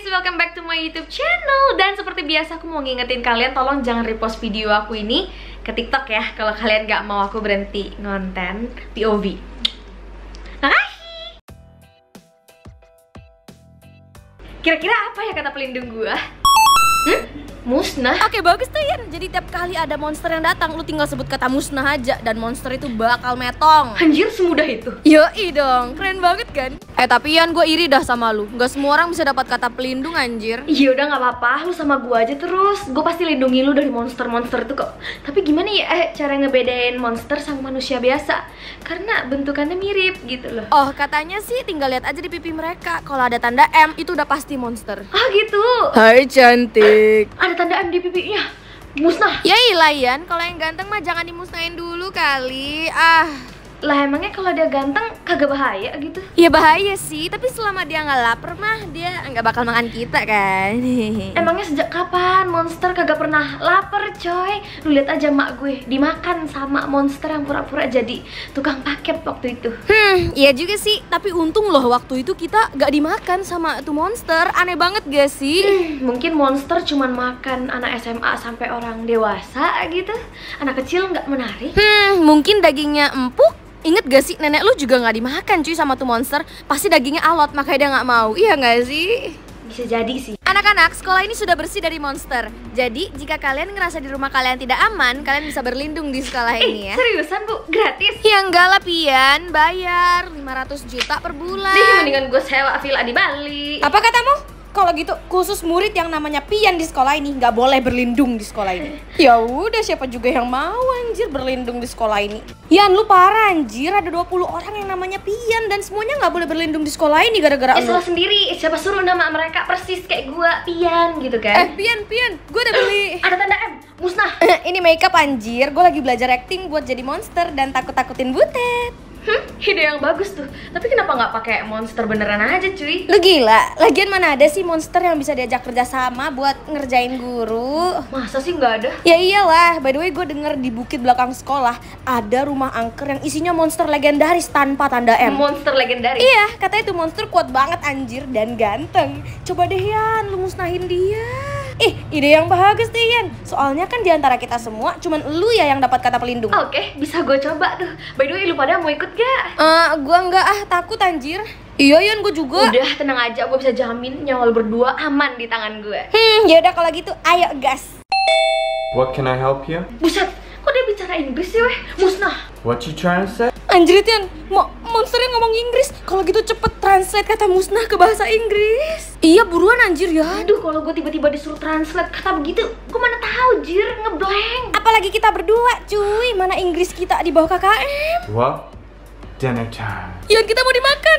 guys, welcome back to my youtube channel Dan seperti biasa aku mau ngingetin kalian Tolong jangan repost video aku ini ke tiktok ya Kalau kalian gak mau aku berhenti ngonten POV Makasih Kira-kira apa ya kata pelindung gua? Hmm? Musnah? Oke bagus tuh ya, jadi tiap kali ada monster yang datang Lu tinggal sebut kata musnah aja Dan monster itu bakal metong Anjir semudah itu? Yoi dong, keren banget kan? Eh tapi Ian gue iri dah sama lu Gak semua orang bisa dapat kata pelindung anjir Iya udah gak apa-apa Lu sama gue aja terus Gue pasti lindungi lu dari monster-monster itu kok Tapi gimana ya eh, cara ngebedain monster sama manusia biasa Karena bentukannya mirip gitu loh Oh katanya sih tinggal lihat aja di pipi mereka Kalau ada tanda M itu udah pasti monster Ah gitu Hai cantik eh, Ada tanda M di pipinya Musnah Ya Ian Kalau yang ganteng mah jangan dimusnahin dulu kali Ah lah emangnya kalau dia ganteng kagak bahaya gitu? Ya bahaya sih, tapi selama dia nggak lapar mah dia nggak bakal makan kita kan. Emangnya sejak kapan monster kagak pernah lapar, coy? Lu lihat aja mak gue dimakan sama monster yang pura-pura jadi tukang paket waktu itu. Hmm, iya juga sih, tapi untung loh waktu itu kita nggak dimakan sama tuh monster. Aneh banget gak sih? Hmm, mungkin monster cuman makan anak SMA sampai orang dewasa gitu. Anak kecil nggak menarik. Hmm, mungkin dagingnya empuk Ingat gak sih nenek lu juga gak dimakan cuy sama tuh monster Pasti dagingnya alot makanya dia gak mau Iya gak sih? Bisa jadi sih Anak-anak, sekolah ini sudah bersih dari monster Jadi jika kalian ngerasa di rumah kalian tidak aman Kalian bisa berlindung di sekolah eh, ini ya seriusan bu? Gratis? Ya enggak lah Pian, bayar 500 juta per bulan Dih mendingan gue sewa villa di Bali Apa katamu? kalau gitu khusus murid yang namanya Pian di sekolah ini nggak boleh berlindung di sekolah ini. Ya udah siapa juga yang mau anjir berlindung di sekolah ini. Yan lu parah anjir ada 20 orang yang namanya Pian dan semuanya nggak boleh berlindung di sekolah ini gara-gara ya, lu. sendiri siapa suruh nama mereka persis kayak gua Pian gitu kan. Eh Pian Pian gua udah beli. ada tanda M musnah. Eh, ini makeup anjir gua lagi belajar acting buat jadi monster dan takut-takutin butet. Hmm, ide yang bagus tuh. Tapi kenapa nggak pakai monster beneran aja, cuy? Lu gila. Lagian mana ada sih monster yang bisa diajak kerja sama buat ngerjain guru? Masa sih nggak ada? Ya iyalah. By the way, gue denger di bukit belakang sekolah ada rumah angker yang isinya monster legendaris tanpa tanda M. Monster legendaris? Iya, katanya itu monster kuat banget anjir dan ganteng. Coba deh Yan, lu musnahin dia. Ih, ide yang bagus deh, Yan. Soalnya kan di antara kita semua, cuman lu ya yang dapat kata pelindung. Oke, okay, bisa gue coba tuh. By the way, lu pada mau ikut gak? Eh, uh, gue enggak ah, takut anjir. Iya, Yan, gue juga. Udah, tenang aja. Gue bisa jamin nyawa lu berdua aman di tangan gue. Hmm, yaudah kalau gitu, ayo gas. What can I help you? Buset, kok dia bicara Inggris sih, weh? Musnah. What you trying to say? Anjrit Yan, mo yang ngomong Inggris. Kalau gitu cepet translate kata musnah ke bahasa Inggris. Iya buruan anjir ya. Aduh kalau gue tiba-tiba disuruh translate kata begitu, gue mana tahu jir ngeblank. Apalagi kita berdua cuy, mana Inggris kita di bawah KKM. Wah, dinner time. Yan kita mau dimakan.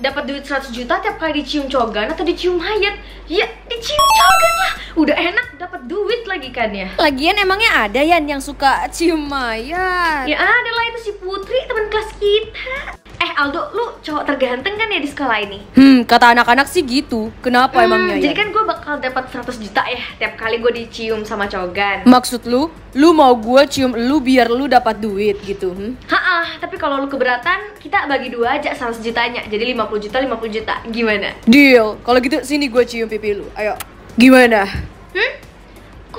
dapat duit 100 juta tiap kali dicium cogan atau dicium hayat ya dicium cogan lah udah enak dapat duit lagi kan ya lagian emangnya ada Yan yang suka cium mayat ya ada lah itu si Putri teman kelas kita Aldo lu cowok terganteng kan ya di sekolah ini hmm kata anak-anak sih gitu kenapa hmm, emangnya ya? jadi kan gue bakal dapat 100 juta ya tiap kali gue dicium sama cogan maksud lu lu mau gue cium lu biar lu dapat duit gitu hmm? ha -ha, tapi kalau lu keberatan kita bagi dua aja 100 jutanya jadi 50 juta 50 juta gimana deal kalau gitu sini gue cium pipi lu ayo gimana hmm?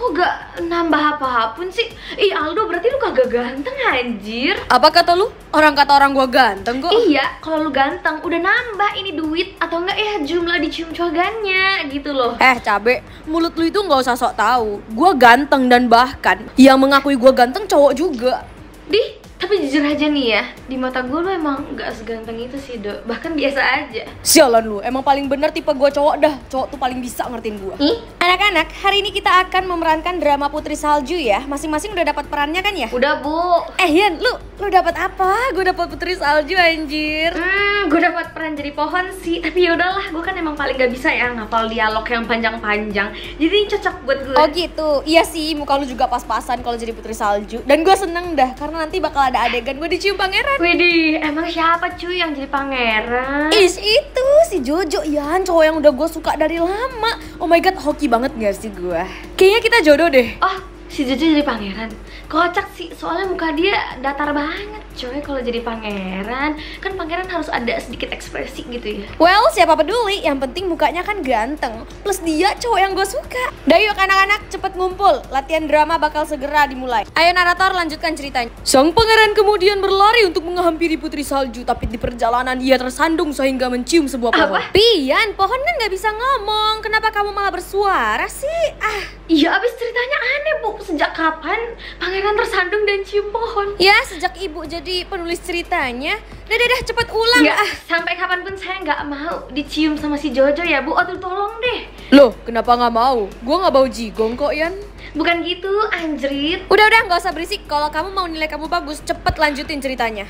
kok gak nambah apa-apun sih? Ih Aldo berarti lu kagak ganteng anjir Apa kata lu? Orang kata orang gua ganteng kok Iya, kalau lu ganteng udah nambah ini duit Atau enggak ya jumlah dicium cogannya gitu loh Eh cabe, mulut lu itu gak usah sok tahu. Gua ganteng dan bahkan yang mengakui gua ganteng cowok juga Dih, tapi jujur aja nih ya di mata gue lu emang gak seganteng itu sih dok bahkan biasa aja sialan lu emang paling bener tipe gue cowok dah cowok tuh paling bisa ngertiin gue hmm? anak-anak hari ini kita akan memerankan drama putri salju ya masing-masing udah dapat perannya kan ya udah bu eh Yan lu lu dapat apa gue dapat putri salju anjir hmm gue dapat peran jadi pohon sih tapi yaudahlah gue kan emang paling gak bisa ya ngapal dialog yang panjang-panjang jadi cocok buat gue oh gitu iya sih muka lu juga pas-pasan kalau jadi putri salju dan gue seneng dah karena nanti bakal ada adegan gue dicium pangeran. Widih, emang siapa cuy yang jadi pangeran? Is itu si Jojo Yan, cowok yang udah gue suka dari lama. Oh my god, hoki banget gak sih gue? Kayaknya kita jodoh deh. Oh, si Jojo jadi pangeran kocak sih soalnya muka dia datar banget coy kalau jadi pangeran kan pangeran harus ada sedikit ekspresi gitu ya well siapa peduli yang penting mukanya kan ganteng plus dia cowok yang gue suka dah yuk anak-anak cepet ngumpul latihan drama bakal segera dimulai ayo narator lanjutkan ceritanya sang pangeran kemudian berlari untuk menghampiri putri salju tapi di perjalanan ia tersandung sehingga mencium sebuah pohon Apa? pian pohon kan nggak bisa ngomong kenapa kamu malah bersuara sih ah iya abis ceritanya aneh bu sejak kapan pangeran tersandung dan cium pohon? Ya, sejak ibu jadi penulis ceritanya. Dah, dah, dah cepet ulang. Ya, sampai kapanpun saya nggak mau dicium sama si Jojo ya, Bu. Atuh tolong deh. Loh, kenapa nggak mau? Gue nggak bau jigong kok, Yan. Bukan gitu, anjrit. Udah, udah, nggak usah berisik. Kalau kamu mau nilai kamu bagus, cepet lanjutin ceritanya.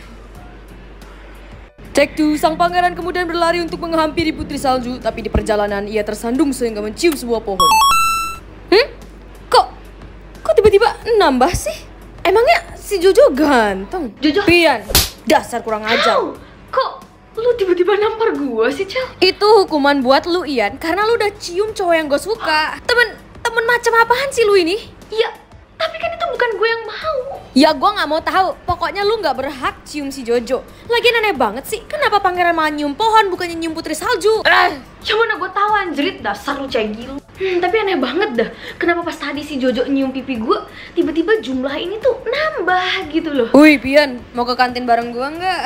Cek tuh, sang pangeran kemudian berlari untuk menghampiri putri salju, tapi di perjalanan ia tersandung sehingga mencium sebuah pohon tiba-tiba nambah sih? Emangnya si Jojo ganteng? Jojo? Pian, dasar kurang ajar. How? Kok lu tiba-tiba nampar gua sih, Cel? Itu hukuman buat lu, Ian, karena lu udah cium cowok yang gua suka. Temen, temen macam apaan sih lu ini? Iya, tapi kan itu bukan gue yang mau. Ya gue gak mau tahu. Pokoknya lu gak berhak cium si Jojo. Lagi aneh banget sih. Kenapa pangeran malah nyium pohon bukannya nyium putri salju? Eh, cuman gue tau anjrit dasar lu cegil. Hmm, tapi aneh banget dah. Kenapa pas tadi si Jojo nyium pipi gue, tiba-tiba jumlah ini tuh nambah gitu loh. Wih, Pian, mau ke kantin bareng gue gak?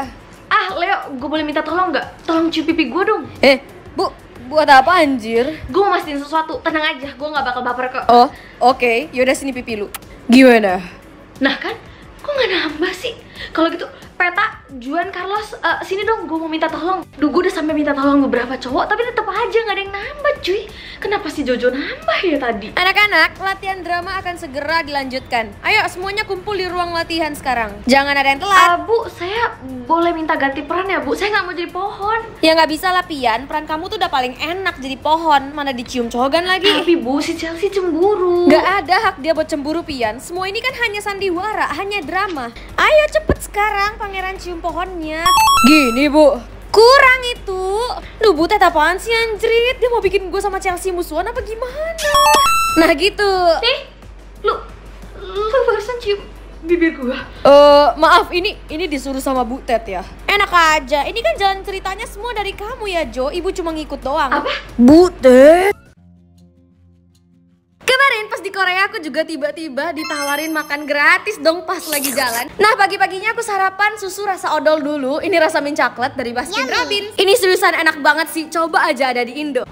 Ah, Leo, gue boleh minta tolong gak? Tolong cium pipi gue dong. Eh, Bu, buat apa anjir? Gue mau mastiin sesuatu, tenang aja, gue gak bakal baper kok. Oh, oke, okay. yaudah sini pipi lu. Gimana? Nah kan, kok gak nambah sih? Kalau gitu peta Juan Carlos uh, sini dong gue mau minta tolong Duh gue udah sampai minta tolong beberapa cowok tapi tetap aja nggak ada yang nambah cuy Kenapa si Jojo nambah ya tadi? Anak-anak latihan drama akan segera dilanjutkan Ayo semuanya kumpul di ruang latihan sekarang Jangan ada yang telat uh, Bu saya boleh minta ganti peran ya bu? Saya nggak mau jadi pohon Ya nggak bisa lah Pian peran kamu tuh udah paling enak jadi pohon Mana dicium cogan lagi Tapi bu si Chelsea cemburu Gak ada hak dia buat cemburu Pian Semua ini kan hanya sandiwara, hanya drama Ayo cepet sekarang pangeran cium pohonnya. Gini bu. Kurang itu. Duh butet apaan sih anjrit? Dia mau bikin gue sama Chelsea musuhan apa gimana? Nah gitu. Eh, lu, lu barusan cium bibir gue? Eh uh, maaf ini ini disuruh sama bu butet ya. Enak aja. Ini kan jalan ceritanya semua dari kamu ya Jo. Ibu cuma ngikut doang. Apa? Bu Butet. Kemarin pas di Korea aku juga tiba-tiba ditawarin makan gratis dong pas lagi jalan. Nah pagi-paginya aku sarapan susu rasa odol dulu. Ini rasa mint coklat dari Baskin Robin. Ini seriusan enak banget sih. Coba aja ada di Indo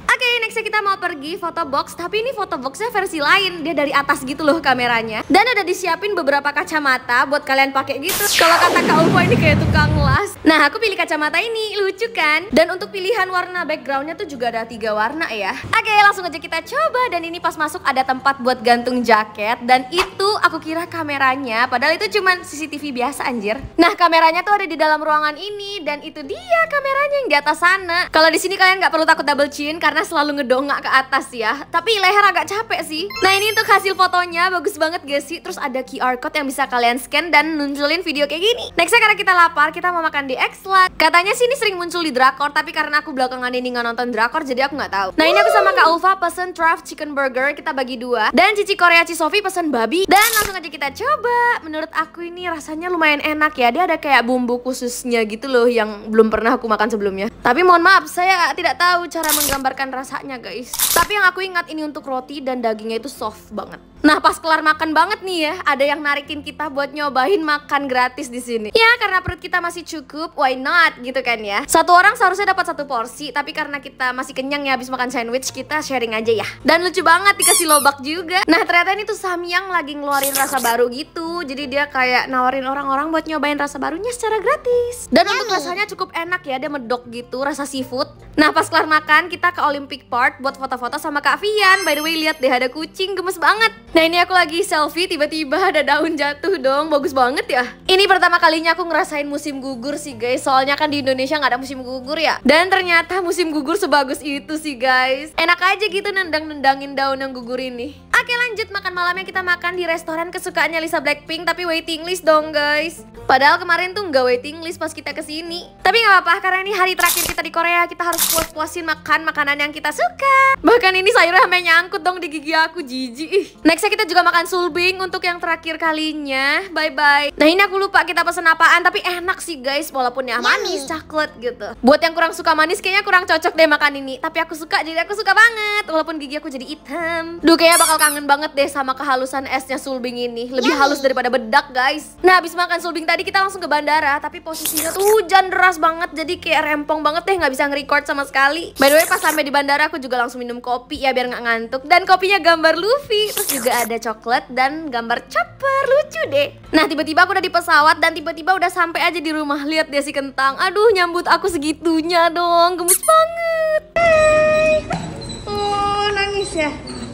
nextnya kita mau pergi foto box, tapi ini foto boxnya versi lain. Dia dari atas gitu loh kameranya. Dan ada disiapin beberapa kacamata buat kalian pakai gitu. Kalau kata Kak Ulfa ini kayak tukang las. Nah, aku pilih kacamata ini, lucu kan? Dan untuk pilihan warna backgroundnya tuh juga ada tiga warna ya. Oke, langsung aja kita coba. Dan ini pas masuk ada tempat buat gantung jaket. Dan itu aku kira kameranya, padahal itu cuman CCTV biasa anjir. Nah, kameranya tuh ada di dalam ruangan ini dan itu dia kameranya yang di atas sana. Kalau di sini kalian nggak perlu takut double chin karena selalu ngedongak ke atas ya. Tapi leher agak capek sih. Nah, ini tuh hasil fotonya bagus banget guys sih. Terus ada QR code yang bisa kalian scan dan nunjulin video kayak gini. Nextnya karena kita lapar, kita mau makan di Xlat. Katanya sih ini sering muncul di drakor, tapi karena aku belakangan ini nggak nonton drakor, jadi aku nggak tahu. Nah, ini aku sama Kak Ulfa pesen draft chicken burger, kita bagi dua. Dan Cici Korea Cisofi pesen babi. Dan langsung aja kita coba. Menurut aku ini rasanya lumayan enak ya. Dia ada kayak bumbu khususnya gitu loh yang belum pernah aku makan sebelumnya. Tapi mohon maaf, saya tidak tahu cara menggambarkan rasanya guys. Tapi yang aku ingat ini untuk roti dan dagingnya itu soft banget. Nah pas kelar makan banget nih ya, ada yang narikin kita buat nyobain makan gratis di sini. Ya karena perut kita masih cukup, why not gitu kan ya. Satu orang seharusnya dapat satu porsi, tapi karena kita masih kenyang ya habis makan sandwich kita sharing aja ya. Dan lucu banget dikasih lobak juga. Nah ternyata ini tuh Samyang lagi ngeluarin nawarin rasa baru gitu. Jadi dia kayak nawarin orang-orang buat nyobain rasa barunya secara gratis. Dan Yami. untuk rasanya cukup enak ya, dia medok gitu rasa seafood. Nah pas kelar makan kita ke Olympic Park buat foto-foto sama Kak Vian. By the way lihat deh ada kucing gemes banget. Nah ini aku lagi selfie tiba-tiba ada daun jatuh dong. Bagus banget ya. Ini pertama kalinya aku ngerasain musim gugur sih guys. Soalnya kan di Indonesia nggak ada musim gugur ya. Dan ternyata musim gugur sebagus itu sih guys. Enak aja gitu nendang-nendangin daun yang gugur ini. Oke lanjut makan malamnya kita makan di restoran kesukaannya Lisa Blackpink tapi waiting list dong guys. Padahal kemarin tuh nggak waiting list pas kita kesini. Tapi nggak apa-apa karena ini hari terakhir kita di Korea kita harus puas-puasin makan makanan yang kita suka. Bahkan ini sayurnya sampai nyangkut dong di gigi aku jijik. Nextnya kita juga makan sulbing untuk yang terakhir kalinya. Bye bye. Nah ini aku lupa kita pesen apaan tapi enak sih guys walaupun ya manis coklat gitu. Buat yang kurang suka manis kayaknya kurang cocok deh makan ini. Tapi aku suka jadi aku suka banget walaupun gigi aku jadi hitam. Duh kayaknya bakal kangen kangen banget deh sama kehalusan esnya sulbing ini. Lebih Yummy. halus daripada bedak, guys. Nah, habis makan sulbing tadi kita langsung ke bandara, tapi posisinya tuh hujan deras banget jadi kayak rempong banget deh gak bisa nge-record sama sekali. By the way, pas sampai di bandara aku juga langsung minum kopi ya biar gak ngantuk dan kopinya gambar Luffy, terus juga ada coklat dan gambar Chopper. Lucu deh. Nah, tiba-tiba aku udah di pesawat dan tiba-tiba udah sampai aja di rumah. Lihat dia si kentang. Aduh, nyambut aku segitunya dong. Gemes banget.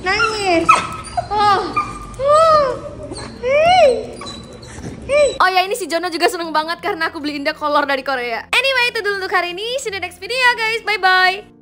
nangis. Oh. Oh ya ini si Jono juga seneng banget karena aku beliin dia kolor dari Korea Anyway itu dulu untuk hari ini See you next video guys Bye bye